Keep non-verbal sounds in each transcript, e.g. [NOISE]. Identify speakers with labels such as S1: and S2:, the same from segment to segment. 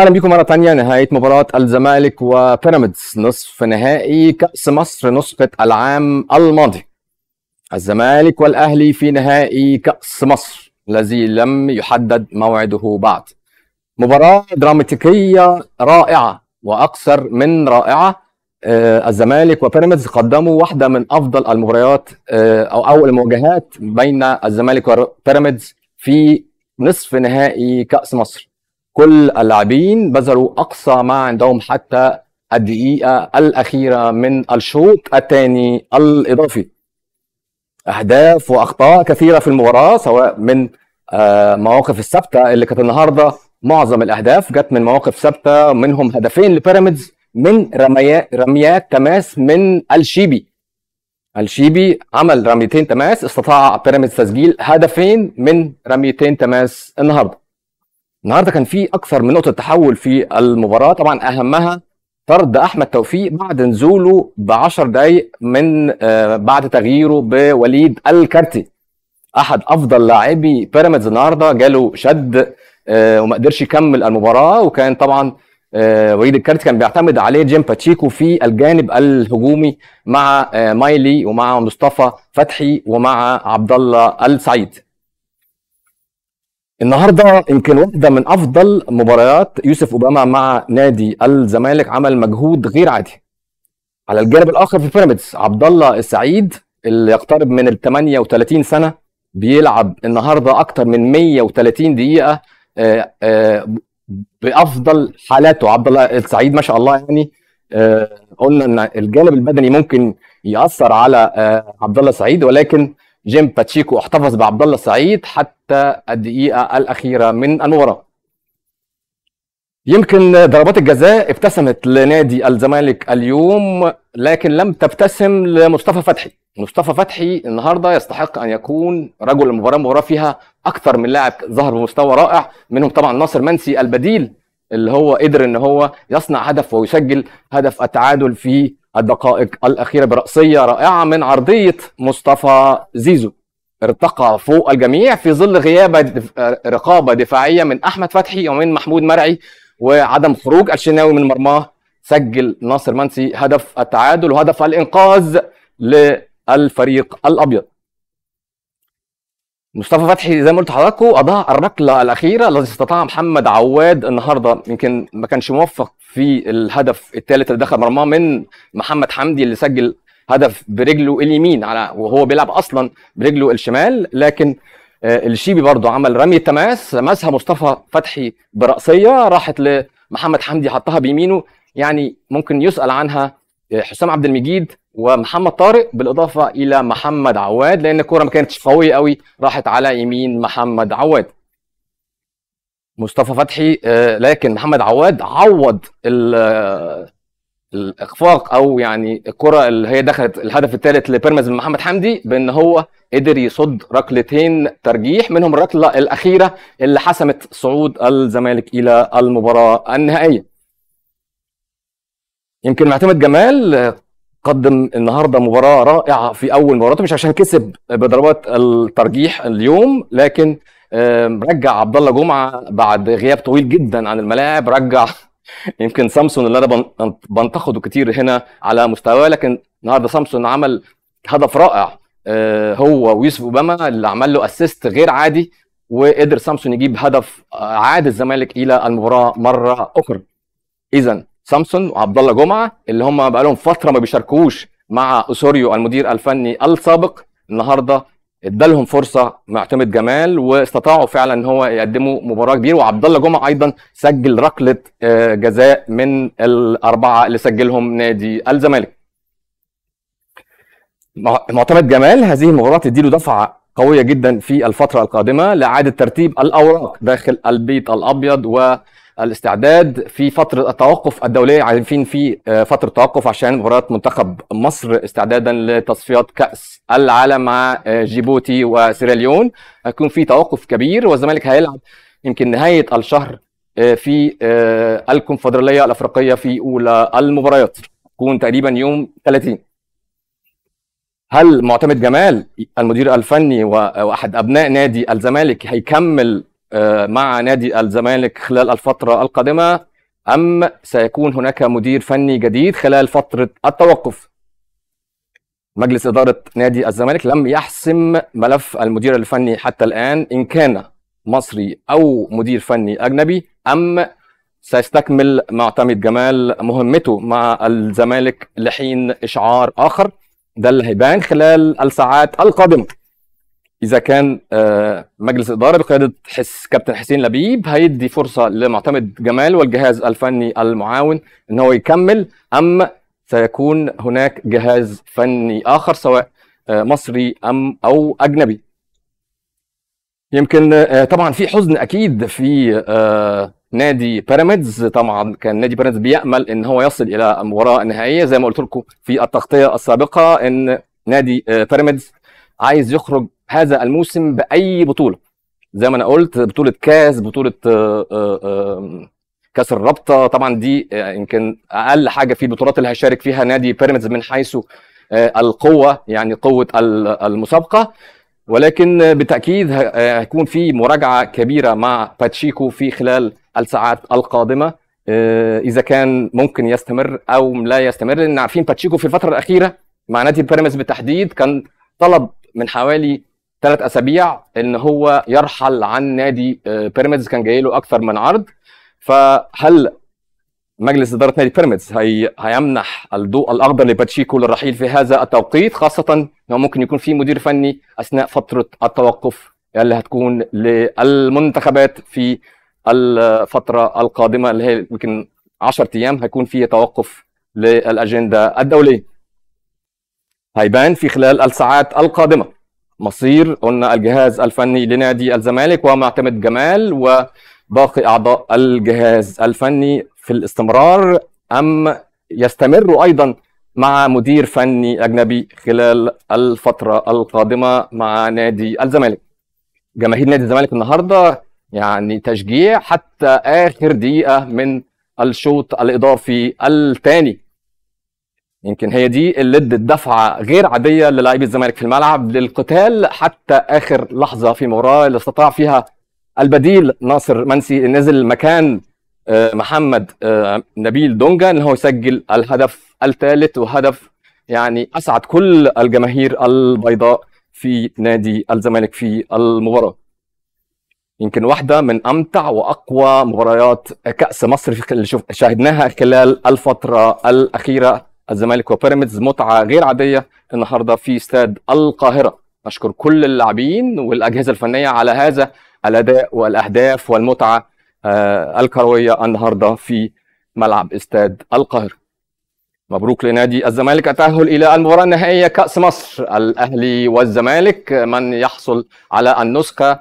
S1: اهلا بكم مره ثانيه نهايه مباراه الزمالك وبيراميدز نصف نهائي كاس مصر نسخه العام الماضي الزمالك والاهلي في نهائي كاس مصر الذي لم يحدد موعده بعد مباراه دراماتيكيه رائعه واكثر من رائعه آه الزمالك وبيراميدز قدموا واحده من افضل المباريات آه او او المواجهات بين الزمالك وبيراميدز في نصف نهائي كاس مصر كل اللاعبين بذلوا اقصى ما عندهم حتى الدقيقه الاخيره من الشوط الثاني الاضافي اهداف واخطاء كثيره في المباراه سواء من آه، مواقف الثابته اللي كانت النهارده معظم الاهداف جت من مواقف ثابته منهم هدفين لبيراميدز من رميات رميات تماس من الشيبي الشيبي عمل رميتين تماس استطاع بيراميدز تسجيل هدفين من رميتين تماس النهارده النهارده كان في اكثر من نقطه تحول في المباراه طبعا اهمها طرد احمد توفيق بعد نزوله ب 10 دقائق من آه، بعد تغييره بوليد الكارتي احد افضل لاعبي بيراميدز النهارده جاله شد آه، وما قدرش يكمل المباراه وكان طبعا آه، وليد الكارتي كان بيعتمد عليه جيم باتشيكو في الجانب الهجومي مع مايلي ومع مصطفى فتحي ومع عبد الله السعيد النهارده يمكن واحده من افضل مباريات يوسف اوباما مع نادي الزمالك عمل مجهود غير عادي على الجانب الاخر في بيراميدز عبد الله السعيد اللي يقترب من ال 38 سنه بيلعب النهارده اكتر من 130 دقيقه آه، آه، بافضل حالاته عبد الله السعيد ما شاء الله يعني آه، قلنا ان الجانب البدني ممكن ياثر على عبد الله السعيد ولكن جيم باتشيكو احتفظ بعبد الله سعيد حتى الدقيقه الاخيره من المباراه يمكن ضربات الجزاء ابتسمت لنادي الزمالك اليوم لكن لم تبتسم لمصطفى فتحي مصطفى فتحي النهارده يستحق ان يكون رجل المباراه المباراه فيها اكثر من لاعب ظهر بمستوى رائع منهم طبعا ناصر منسي البديل اللي هو قدر ان هو يصنع هدف ويسجل هدف التعادل في الدقائق الأخيرة برأسية رائعة من عرضية مصطفى زيزو ارتقى فوق الجميع في ظل غياب رقابة دفاعية من أحمد فتحي ومن محمود مرعي وعدم خروج الشناوي من مرماه سجل ناصر منسي هدف التعادل وهدف الإنقاذ للفريق الأبيض مصطفى فتحي زي ما قلت لحضراتكم اضاع الركله الاخيره الذي استطاع محمد عواد النهارده يمكن ما كانش موفق في الهدف الثالث اللي دخل مرماه من محمد حمدي اللي سجل هدف برجله اليمين على وهو بيلعب اصلا برجله الشمال لكن آه، الشيبي برضه عمل رمية تماس لمسها مصطفى فتحي برأسية راحت لمحمد حمدي حطها بيمينه يعني ممكن يسأل عنها آه، حسام عبد المجيد ومحمد طارق بالاضافه الى محمد عواد لان الكوره ما كانتش قويه قوي راحت على يمين محمد عواد مصطفى فتحي آه، لكن محمد عواد عوض الاخفاق او يعني الكره اللي هي دخلت الهدف الثالث لبيراميدز من محمد حمدي بان هو قدر يصد ركلتين ترجيح منهم الركله الاخيره اللي حسمت صعود الزمالك الى المباراه النهائيه يمكن معتمد جمال قدم النهارده مباراه رائعه في اول مباراته مش عشان كسب بضربات الترجيح اليوم لكن رجع عبد الله جمعه بعد غياب طويل جدا عن الملاعب رجع [LAUGHS] يمكن سامسون اللي انا بنتقده كتير هنا على مستواه لكن النهارده سامسون عمل هدف رائع آه، هو ويوسف اوباما اللي عمل له اسيست غير عادي وقدر سامسون يجيب هدف عاد الزمالك الى المباراه مره اخرى اذا سامسون وعبد الله جمعه اللي هم بقى لهم فتره ما بيشاركوش مع اسوريو المدير الفني السابق النهارده ادالهم فرصه معتمد جمال واستطاعوا فعلا ان هو يقدموا مباراه كبيره وعبد الله جمعه ايضا سجل ركله آه، جزاء من الاربعه اللي سجلهم نادي الزمالك. معتمد جمال هذه المباراه تديله دفعه قويه جدا في الفتره القادمه لاعاده ترتيب الاوراق داخل البيت الابيض و الاستعداد في فتره التوقف الدوليه عارفين في آه، فتره توقف عشان مباراه منتخب مصر استعدادا لتصفيات كاس العالم مع آه، جيبوتي وسيراليون هيكون في توقف كبير والزمالك هيلعب يمكن نهايه الشهر آه، في الكونفدراليه الافريقيه في اولى المباريات تكون تقريبا يوم 30 هل معتمد جمال المدير الفني واحد ابناء نادي الزمالك هيكمل آه، مع نادي الزمالك خلال الفترة القادمة أم سيكون هناك مدير فني جديد خلال فترة التوقف مجلس إدارة نادي الزمالك لم يحسم ملف المدير الفني حتى الآن إن كان مصري أو مدير فني أجنبي أم سيستكمل معتمد جمال مهمته مع الزمالك لحين إشعار آخر ده اللي هيبان خلال الساعات القادمه اذا كان آه، مجلس اداره بقياده حس كابتن حسين لبيب هيدي فرصه لمعتمد جمال والجهاز الفني المعاون ان هو يكمل ام سيكون هناك جهاز فني اخر سواء آه، مصري ام او اجنبي يمكن آه، طبعا في حزن اكيد في نادي بيراميدز طبعا كان نادي بيراميدز بيامل ان هو يصل الى مباراه نهائيه زي ما قلت لكم في التغطيه السابقه ان نادي بيراميدز عايز يخرج هذا الموسم باي بطوله زي ما انا قلت بطوله كاس بطوله آه، آه، كاس الرابطه طبعا دي آه، يمكن اقل حاجه في البطولات اللي هيشارك فيها نادي بيراميدز من حيث القوه يعني قوه المسابقه ولكن بالتاكيد هيكون في مراجعه كبيره مع باتشيكو في خلال الساعات القادمه اذا كان ممكن يستمر او لا يستمر لان عارفين باتشيكو في الفتره الاخيره مع نادي بيراميدز بالتحديد كان طلب من حوالي ثلاث اسابيع ان هو يرحل عن نادي آه، بيراميدز كان جاي له اكثر من عرض فهل مجلس اداره نادي بيراميدز هي هيمنح الضوء الاخضر لباتشيكو للرحيل في هذا التوقيت خاصه انه ممكن يكون في مدير فني اثناء فتره التوقف اللي هتكون للمنتخبات في الفتره القادمه اللي هي يمكن 10 ايام هيكون في توقف للاجنده الدوليه هيبان في خلال الساعات القادمه مصير قلنا الجهاز الفني لنادي الزمالك ومعتمد جمال وباقي اعضاء الجهاز الفني في الاستمرار ام يستمروا ايضا مع مدير فني اجنبي خلال الفتره القادمه مع نادي الزمالك جماهير نادي الزمالك النهارده يعني تشجيع حتى اخر دقيقه من الشوط الاضافي الثاني يمكن هي دي اللي ادت دفعه غير عاديه للاعبي الزمالك في الملعب للقتال حتى اخر لحظه في مباراه اللي استطاع فيها البديل ناصر منسي نزل مكان آه، محمد آه، نبيل دونجا ان هو يسجل الهدف الثالث وهدف يعني اسعد كل الجماهير البيضاء في نادي الزمالك في المباراه. يمكن واحده من امتع واقوى مباريات كاس مصر اللي شاهدناها خلال الفتره الاخيره الزمالك وبيراميدز متعه غير عاديه النهارده في استاد القاهره نشكر كل اللاعبين والاجهزه الفنيه على هذا الاداء والاهداف والمتعه آه، الكرويه النهارده في ملعب استاد القاهره مبروك لنادي الزمالك التأهل إلى المباراة النهائية كأس مصر الأهلي والزمالك من يحصل على النسخة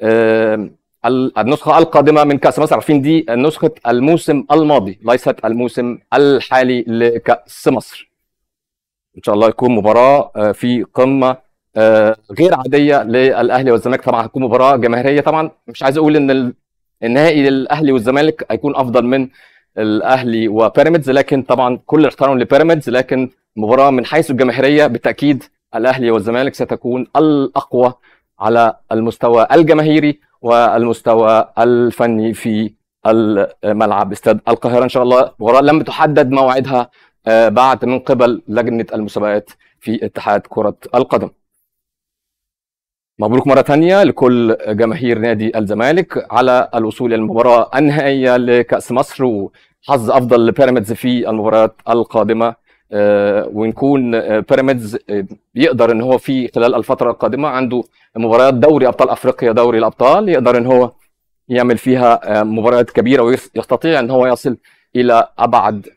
S1: آه، النسخه القادمه من كاس مصر عارفين دي نسخه الموسم الماضي ليست الموسم الحالي لكاس مصر ان شاء الله يكون مباراه آه، في قمه آه، غير عاديه للاهلي والزمالك طبعا هتكون مباراه جماهيريه طبعا مش عايز اقول ان النهائي للاهلي والزمالك هيكون افضل من الاهلي وبيراميدز لكن طبعا كل الاحترام لبيراميدز لكن مباراه من حيث الجماهيريه بالتاكيد الاهلي والزمالك ستكون الاقوى على المستوى الجماهيري والمستوى الفني في الملعب استاد القاهرة إن شاء الله مباراة لم تحدد موعدها آه، بعد من قبل لجنة المسابقات في اتحاد كرة القدم مبروك مرة ثانية لكل جماهير نادي الزمالك على الوصول إلى المباراة النهائية لكأس مصر وحظ أفضل لبيراميدز في المباريات القادمة آه، ونكون آه، بيراميدز آه، يقدر ان هو في خلال الفتره القادمه عنده مباريات دوري ابطال افريقيا دوري الابطال يقدر ان هو يعمل فيها مباريات كبيره ويستطيع ان هو يصل الى ابعد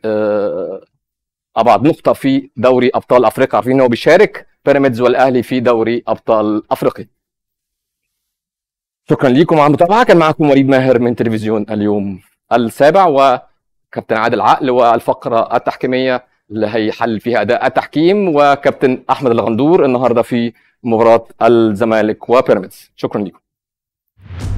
S1: ابعد نقطه في دوري ابطال افريقيا عارفين ان هو بيشارك بيراميدز والاهلي في دوري ابطال افريقيا شكرا لكم على المتابعه كان معكم وليد ماهر من تلفزيون اليوم السابع وكابتن عادل عقل والفقره التحكيميه اللي هيحل فيها اداء التحكيم وكابتن احمد الغندور النهارده في مباراه الزمالك وبيراميدز شكرا لكم